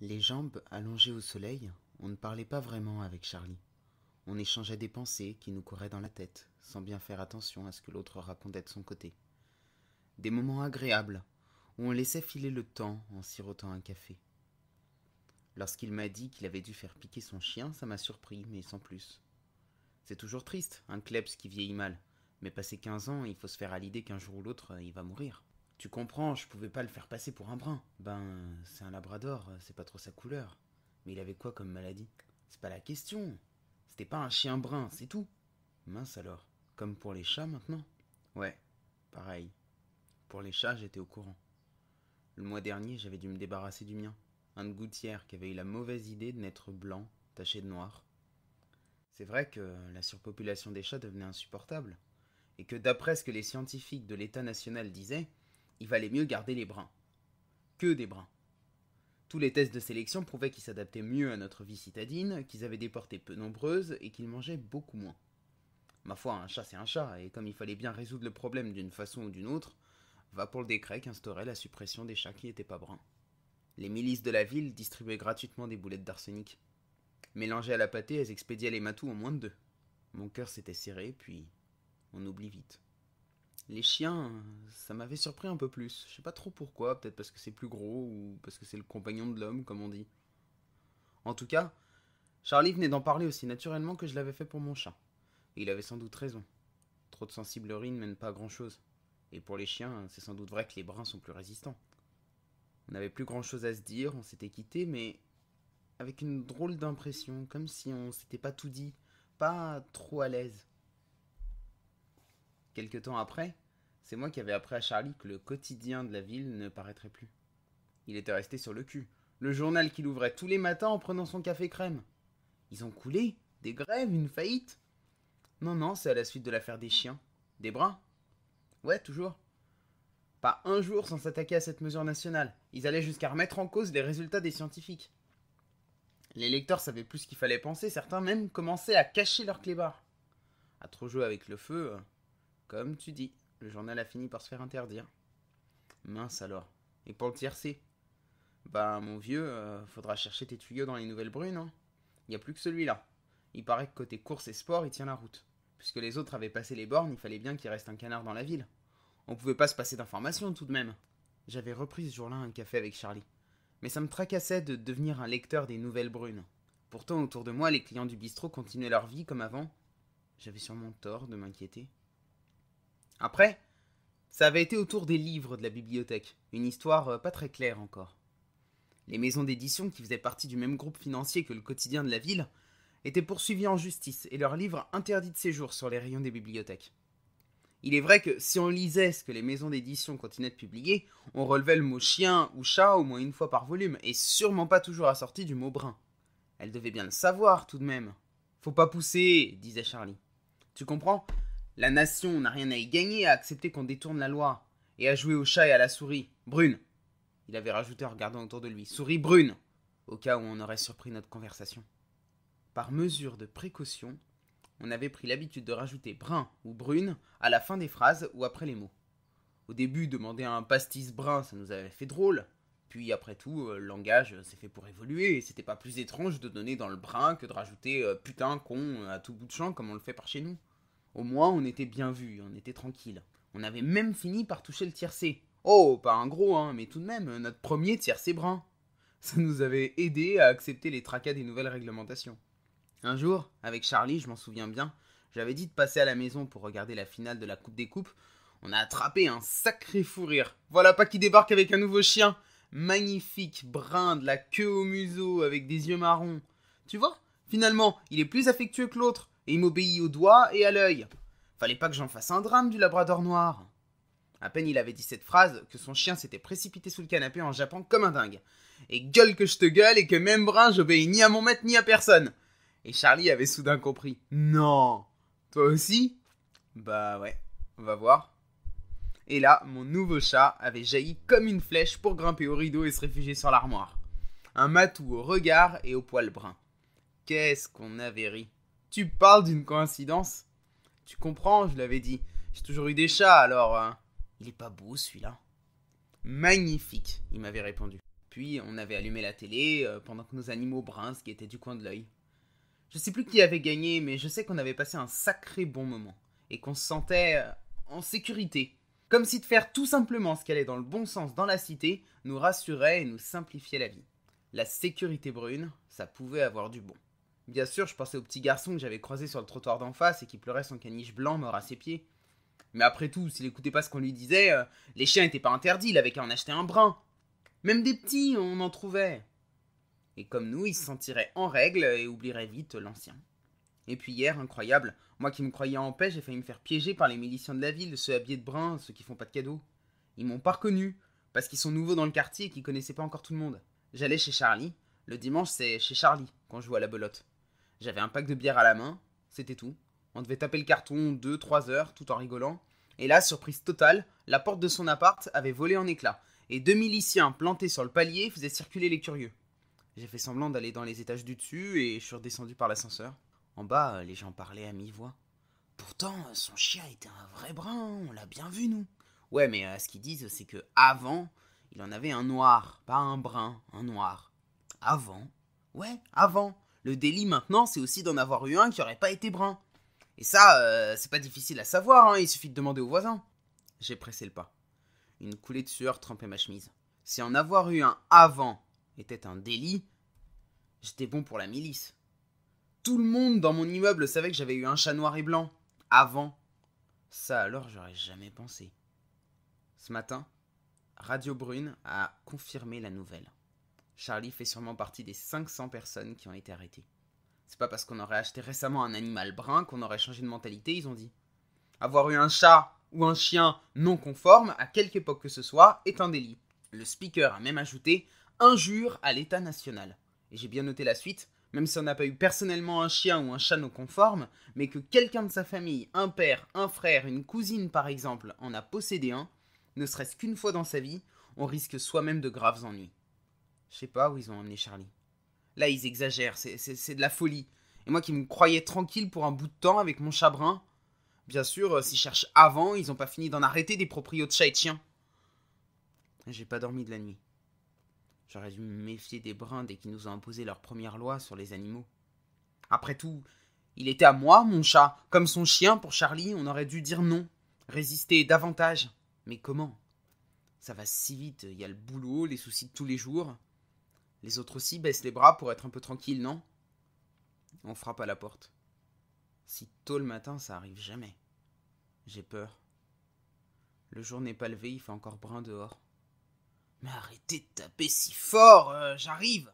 Les jambes allongées au soleil, on ne parlait pas vraiment avec Charlie. On échangeait des pensées qui nous couraient dans la tête, sans bien faire attention à ce que l'autre racontait de son côté. Des moments agréables, où on laissait filer le temps en sirotant un café. Lorsqu'il m'a dit qu'il avait dû faire piquer son chien, ça m'a surpris, mais sans plus. C'est toujours triste, un kleps qui vieillit mal, mais passé quinze ans, il faut se faire à l'idée qu'un jour ou l'autre, il va mourir. Tu comprends, je pouvais pas le faire passer pour un brun. Ben, c'est un labrador, c'est pas trop sa couleur. Mais il avait quoi comme maladie C'est pas la question. C'était pas un chien brun, c'est tout. Mince alors. Comme pour les chats maintenant Ouais, pareil. Pour les chats, j'étais au courant. Le mois dernier, j'avais dû me débarrasser du mien. Un de gouttière qui avait eu la mauvaise idée de naître blanc, taché de noir. C'est vrai que la surpopulation des chats devenait insupportable. Et que d'après ce que les scientifiques de l'État national disaient, il valait mieux garder les brins. Que des brins. Tous les tests de sélection prouvaient qu'ils s'adaptaient mieux à notre vie citadine, qu'ils avaient des portées peu nombreuses et qu'ils mangeaient beaucoup moins. Ma foi, un chat c'est un chat, et comme il fallait bien résoudre le problème d'une façon ou d'une autre, va pour le décret qu'instaurait la suppression des chats qui n'étaient pas bruns. Les milices de la ville distribuaient gratuitement des boulettes d'arsenic. Mélangées à la pâtée, elles expédiaient les matous en moins de deux. Mon cœur s'était serré, puis on oublie vite les chiens, ça m'avait surpris un peu plus. Je sais pas trop pourquoi, peut-être parce que c'est plus gros ou parce que c'est le compagnon de l'homme, comme on dit. En tout cas, Charlie venait d'en parler aussi naturellement que je l'avais fait pour mon chat. Et il avait sans doute raison. Trop de sensiblerie ne mène pas à grand-chose. Et pour les chiens, c'est sans doute vrai que les brins sont plus résistants. On n'avait plus grand-chose à se dire, on s'était quitté, mais avec une drôle d'impression, comme si on s'était pas tout dit, pas trop à l'aise quelques temps après, c'est moi qui avais appris à Charlie que le quotidien de la ville ne paraîtrait plus. Il était resté sur le cul. Le journal qu'il ouvrait tous les matins en prenant son café crème. Ils ont coulé Des grèves Une faillite Non, non, c'est à la suite de l'affaire des chiens. Des bras Ouais, toujours. Pas un jour sans s'attaquer à cette mesure nationale. Ils allaient jusqu'à remettre en cause les résultats des scientifiques. Les lecteurs savaient plus ce qu'il fallait penser, certains même commençaient à cacher leurs clébards. À trop jouer avec le feu, euh, comme tu dis, le journal a fini par se faire interdire. Mince alors. Et pour le tiercé Bah, mon vieux, euh, faudra chercher tes tuyaux dans les nouvelles brunes, hein n'y a plus que celui-là. Il paraît que côté course et sport, il tient la route. Puisque les autres avaient passé les bornes, il fallait bien qu'il reste un canard dans la ville. On pouvait pas se passer d'informations tout de même. J'avais repris ce jour-là un café avec Charlie. Mais ça me tracassait de devenir un lecteur des nouvelles brunes. Pourtant, autour de moi, les clients du bistrot continuaient leur vie comme avant. J'avais sûrement tort de m'inquiéter. Après, ça avait été autour des livres de la bibliothèque, une histoire euh, pas très claire encore. Les maisons d'édition, qui faisaient partie du même groupe financier que le quotidien de la ville, étaient poursuivies en justice et leurs livres interdits de séjour sur les rayons des bibliothèques. Il est vrai que si on lisait ce que les maisons d'édition continuaient de publier, on relevait le mot chien ou chat au moins une fois par volume, et sûrement pas toujours assorti du mot brun. Elle devait bien le savoir tout de même. Faut pas pousser, disait Charlie. Tu comprends la nation n'a rien à y gagner à accepter qu'on détourne la loi et à jouer au chat et à la souris. Brune Il avait rajouté en regardant autour de lui. Souris brune Au cas où on aurait surpris notre conversation. Par mesure de précaution, on avait pris l'habitude de rajouter brun ou brune à la fin des phrases ou après les mots. Au début, demander un pastis brun, ça nous avait fait drôle. Puis après tout, euh, le langage euh, s'est fait pour évoluer et c'était pas plus étrange de donner dans le brun que de rajouter euh, putain, con à tout bout de champ comme on le fait par chez nous. Au moins, on était bien vu, on était tranquille. On avait même fini par toucher le tiercé. Oh, pas un gros, hein, mais tout de même, notre premier tiercé brun. Ça nous avait aidé à accepter les tracas des nouvelles réglementations. Un jour, avec Charlie, je m'en souviens bien, j'avais dit de passer à la maison pour regarder la finale de la Coupe des Coupes. On a attrapé un sacré fou rire. Voilà pas qui débarque avec un nouveau chien. Magnifique, brun, de la queue au museau, avec des yeux marrons. Tu vois, finalement, il est plus affectueux que l'autre et il m'obéit au doigt et à l'œil. Fallait pas que j'en fasse un drame du labrador noir. À peine il avait dit cette phrase que son chien s'était précipité sous le canapé en jappant comme un dingue. Et gueule que je te gueule et que même brun j'obéis ni à mon maître ni à personne. Et Charlie avait soudain compris. Non Toi aussi Bah ouais, on va voir. Et là, mon nouveau chat avait jailli comme une flèche pour grimper au rideau et se réfugier sur l'armoire. Un matou au regard et au poil brun. Qu'est-ce qu'on avait ri tu parles d'une coïncidence Tu comprends, je l'avais dit. J'ai toujours eu des chats, alors... Euh, il est pas beau celui-là Magnifique, il m'avait répondu. Puis on avait allumé la télé euh, pendant que nos animaux brins qui étaient du coin de l'œil. Je sais plus qui avait gagné, mais je sais qu'on avait passé un sacré bon moment et qu'on se sentait euh, en sécurité. Comme si de faire tout simplement ce qu'elle est dans le bon sens dans la cité nous rassurait et nous simplifiait la vie. La sécurité brune, ça pouvait avoir du bon. Bien sûr, je pensais au petit garçon que j'avais croisé sur le trottoir d'en face et qui pleurait son caniche blanc mort à ses pieds. Mais après tout, s'il écoutait pas ce qu'on lui disait, euh, les chiens n'étaient pas interdits, il avait qu'à en acheter un brin. Même des petits, on en trouvait. Et comme nous, il se sentirait en règle et oublierait vite l'ancien. Et puis hier, incroyable, moi qui me croyais en paix, j'ai failli me faire piéger par les miliciens de la ville, ceux habillés de brun, ceux qui font pas de cadeaux. Ils m'ont pas reconnu, parce qu'ils sont nouveaux dans le quartier et qu'ils connaissaient pas encore tout le monde. J'allais chez Charlie. Le dimanche, c'est chez Charlie, quand je joue à la belote. J'avais un pack de bière à la main, c'était tout. On devait taper le carton deux, 3 heures tout en rigolant. Et là, surprise totale, la porte de son appart avait volé en éclats, et deux miliciens plantés sur le palier faisaient circuler les curieux. J'ai fait semblant d'aller dans les étages du dessus et je suis redescendu par l'ascenseur. En bas, les gens parlaient à mi-voix. Pourtant, son chien était un vrai brun, on l'a bien vu, nous. Ouais, mais euh, ce qu'ils disent, c'est que avant, il en avait un noir, pas un brun, un noir. Avant Ouais, avant le délit maintenant, c'est aussi d'en avoir eu un qui aurait pas été brun. Et ça, euh, c'est pas difficile à savoir, hein. il suffit de demander aux voisins. J'ai pressé le pas. Une coulée de sueur trempait ma chemise. Si en avoir eu un avant était un délit, j'étais bon pour la milice. Tout le monde dans mon immeuble savait que j'avais eu un chat noir et blanc. Avant. Ça alors, j'aurais jamais pensé. Ce matin, Radio Brune a confirmé la nouvelle. Charlie fait sûrement partie des 500 personnes qui ont été arrêtées. C'est pas parce qu'on aurait acheté récemment un animal brun qu'on aurait changé de mentalité, ils ont dit. Avoir eu un chat ou un chien non conforme à quelque époque que ce soit est un délit. Le speaker a même ajouté injure à l'État national. Et j'ai bien noté la suite, même si on n'a pas eu personnellement un chien ou un chat non conforme, mais que quelqu'un de sa famille, un père, un frère, une cousine par exemple, en a possédé un, ne serait-ce qu'une fois dans sa vie, on risque soi-même de graves ennuis. Je sais pas où ils ont emmené Charlie. Là, ils exagèrent, c'est de la folie. Et moi qui me croyais tranquille pour un bout de temps avec mon chat brun. Bien sûr, euh, s'ils cherchent avant, ils ont pas fini d'en arrêter des proprios de chats et de chiens. J'ai pas dormi de la nuit. J'aurais dû me méfier des brins dès qu'ils nous ont imposé leur première loi sur les animaux. Après tout, il était à moi, mon chat. Comme son chien, pour Charlie, on aurait dû dire non. Résister davantage. Mais comment Ça va si vite, il y a le boulot, les soucis de tous les jours. Les autres aussi baissent les bras pour être un peu tranquilles, non On frappe à la porte. Si tôt le matin, ça arrive jamais. J'ai peur. Le jour n'est pas levé, il fait encore brun dehors. Mais arrêtez de taper si fort, euh, j'arrive